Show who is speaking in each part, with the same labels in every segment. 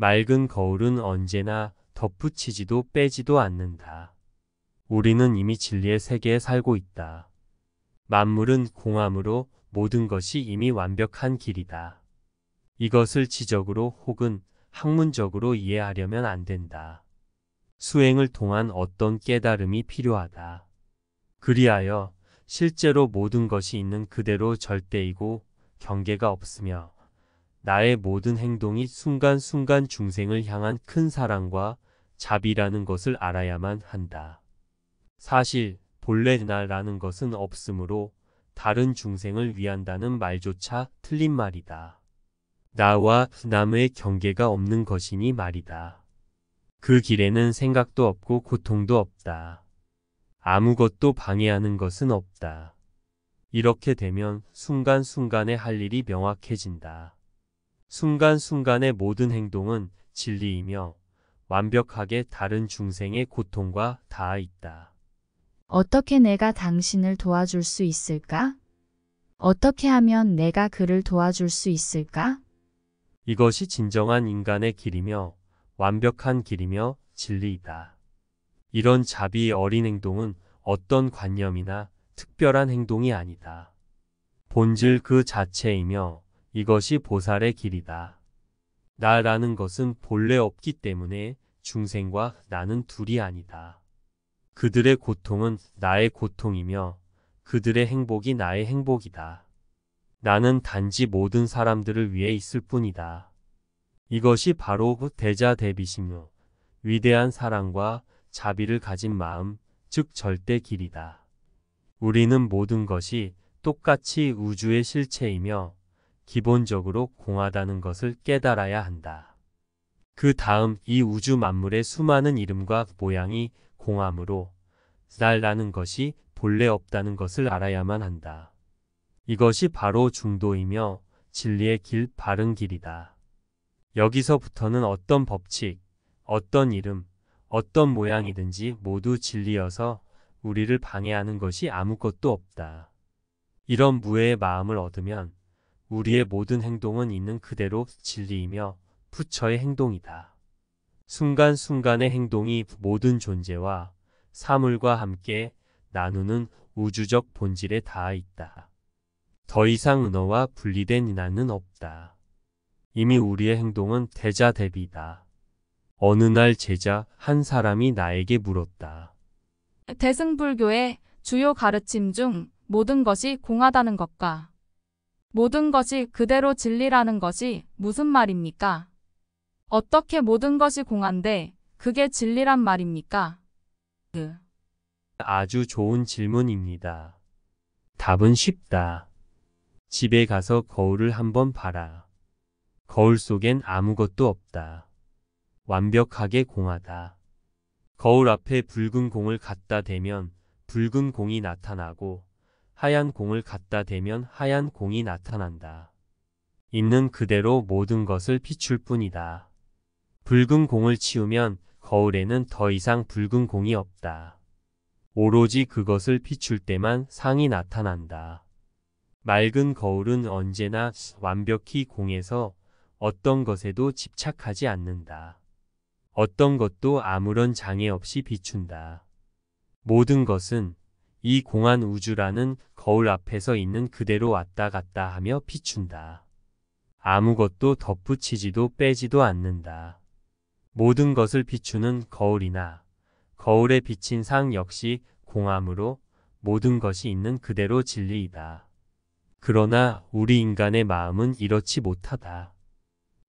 Speaker 1: 맑은 거울은 언제나 덧붙이지도 빼지도 않는다. 우리는 이미 진리의 세계에 살고 있다. 만물은 공함으로 모든 것이 이미 완벽한 길이다. 이것을 지적으로 혹은 학문적으로 이해하려면 안 된다. 수행을 통한 어떤 깨달음이 필요하다. 그리하여 실제로 모든 것이 있는 그대로 절대이고 경계가 없으며 나의 모든 행동이 순간순간 중생을 향한 큰 사랑과 자비라는 것을 알아야만 한다. 사실 본래 나라는 것은 없으므로 다른 중생을 위한다는 말조차 틀린 말이다. 나와 남의 경계가 없는 것이니 말이다. 그 길에는 생각도 없고 고통도 없다. 아무것도 방해하는 것은 없다. 이렇게 되면 순간순간에 할 일이 명확해진다. 순간순간의 모든 행동은 진리이며 완벽하게 다른 중생의 고통과 닿아 있다. 어떻게 내가 당신을 도와줄 수 있을까? 어떻게 하면 내가 그를 도와줄 수 있을까? 이것이 진정한 인간의 길이며 완벽한 길이며 진리이다. 이런 자비 어린 행동은 어떤 관념이나 특별한 행동이 아니다. 본질 그 자체이며 이것이 보살의 길이다. 나라는 것은 본래 없기 때문에 중생과 나는 둘이 아니다. 그들의 고통은 나의 고통이며 그들의 행복이 나의 행복이다. 나는 단지 모든 사람들을 위해 있을 뿐이다. 이것이 바로 그 대자대비심요. 위대한 사랑과 자비를 가진 마음, 즉 절대 길이다. 우리는 모든 것이 똑같이 우주의 실체이며 기본적으로 공하다는 것을 깨달아야 한다. 그 다음 이 우주 만물의 수많은 이름과 모양이 공함으로 쌀라는 것이 본래 없다는 것을 알아야만 한다. 이것이 바로 중도이며 진리의 길, 바른 길이다. 여기서부터는 어떤 법칙, 어떤 이름, 어떤 모양이든지 모두 진리여서 우리를 방해하는 것이 아무것도 없다. 이런 무해의 마음을 얻으면 우리의 모든 행동은 있는 그대로 진리이며 부처의 행동이다. 순간순간의 행동이 모든 존재와 사물과 함께 나누는 우주적 본질에 닿아 있다. 더 이상 은어와 분리된 인화는 없다. 이미 우리의 행동은 대자대비다. 어느 날 제자 한 사람이 나에게 물었다. 대승불교의 주요 가르침 중 모든 것이 공하다는 것과 모든 것이 그대로 진리라는 것이 무슨 말입니까? 어떻게 모든 것이 공한데 그게 진리란 말입니까? 그. 아주 좋은 질문입니다. 답은 쉽다. 집에 가서 거울을 한번 봐라. 거울 속엔 아무것도 없다. 완벽하게 공하다. 거울 앞에 붉은 공을 갖다 대면 붉은 공이 나타나고 하얀 공을 갖다 대면 하얀 공이 나타난다. 있는 그대로 모든 것을 비출 뿐이다. 붉은 공을 치우면 거울에는 더 이상 붉은 공이 없다. 오로지 그것을 비출 때만 상이 나타난다. 맑은 거울은 언제나 완벽히 공에서 어떤 것에도 집착하지 않는다. 어떤 것도 아무런 장애 없이 비춘다. 모든 것은 이 공한 우주라는 거울 앞에서 있는 그대로 왔다 갔다 하며 비춘다. 아무것도 덧붙이지도 빼지도 않는다. 모든 것을 비추는 거울이나 거울에 비친 상 역시 공함으로 모든 것이 있는 그대로 진리이다. 그러나 우리 인간의 마음은 이렇지 못하다.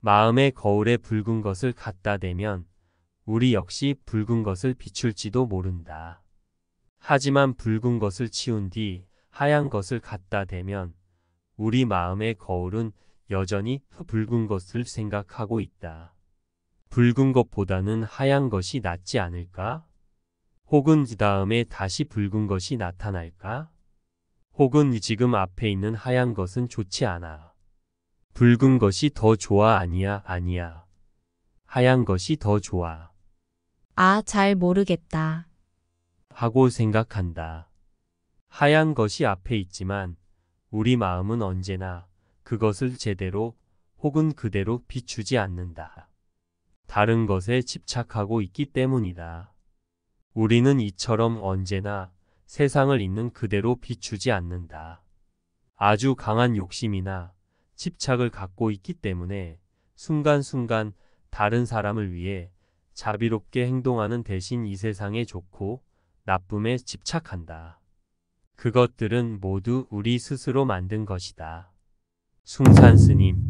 Speaker 1: 마음의 거울에 붉은 것을 갖다 대면 우리 역시 붉은 것을 비출지도 모른다. 하지만 붉은 것을 치운 뒤 하얀 것을 갖다 대면 우리 마음의 거울은 여전히 붉은 것을 생각하고 있다. 붉은 것보다는 하얀 것이 낫지 않을까? 혹은 그 다음에 다시 붉은 것이 나타날까? 혹은 지금 앞에 있는 하얀 것은 좋지 않아. 붉은 것이 더 좋아 아니야 아니야. 하얀 것이 더 좋아. 아, 잘 모르겠다. 하고 생각한다. 하얀 것이 앞에 있지만 우리 마음은 언제나 그것을 제대로 혹은 그대로 비추지 않는다. 다른 것에 집착하고 있기 때문이다. 우리는 이처럼 언제나 세상을 있는 그대로 비추지 않는다. 아주 강한 욕심이나 집착을 갖고 있기 때문에 순간순간 다른 사람을 위해 자비롭게 행동하는 대신 이 세상에 좋고 나쁨에 집착한다. 그것들은 모두 우리 스스로 만든 것이다. 숭산 스님